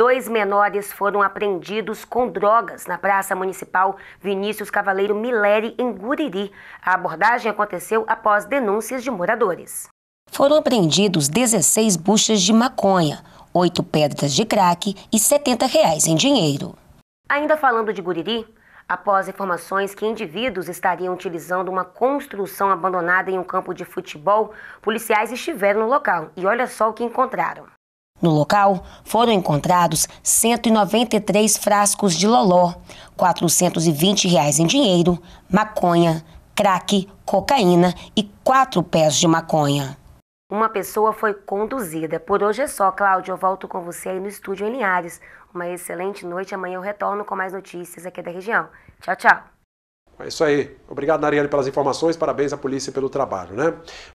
Dois menores foram apreendidos com drogas na Praça Municipal Vinícius Cavaleiro Mileri, em Guriri. A abordagem aconteceu após denúncias de moradores. Foram apreendidos 16 buchas de maconha, 8 pedras de crack e 70 reais em dinheiro. Ainda falando de Guriri, após informações que indivíduos estariam utilizando uma construção abandonada em um campo de futebol, policiais estiveram no local e olha só o que encontraram. No local foram encontrados 193 frascos de loló, 420 reais em dinheiro, maconha, crack, cocaína e quatro pés de maconha. Uma pessoa foi conduzida. Por hoje é só, Cláudio. Eu volto com você aí no estúdio em Linhares. Uma excelente noite. Amanhã eu retorno com mais notícias aqui da região. Tchau, tchau. É isso aí. Obrigado, Nariane, pelas informações. Parabéns à polícia pelo trabalho, né?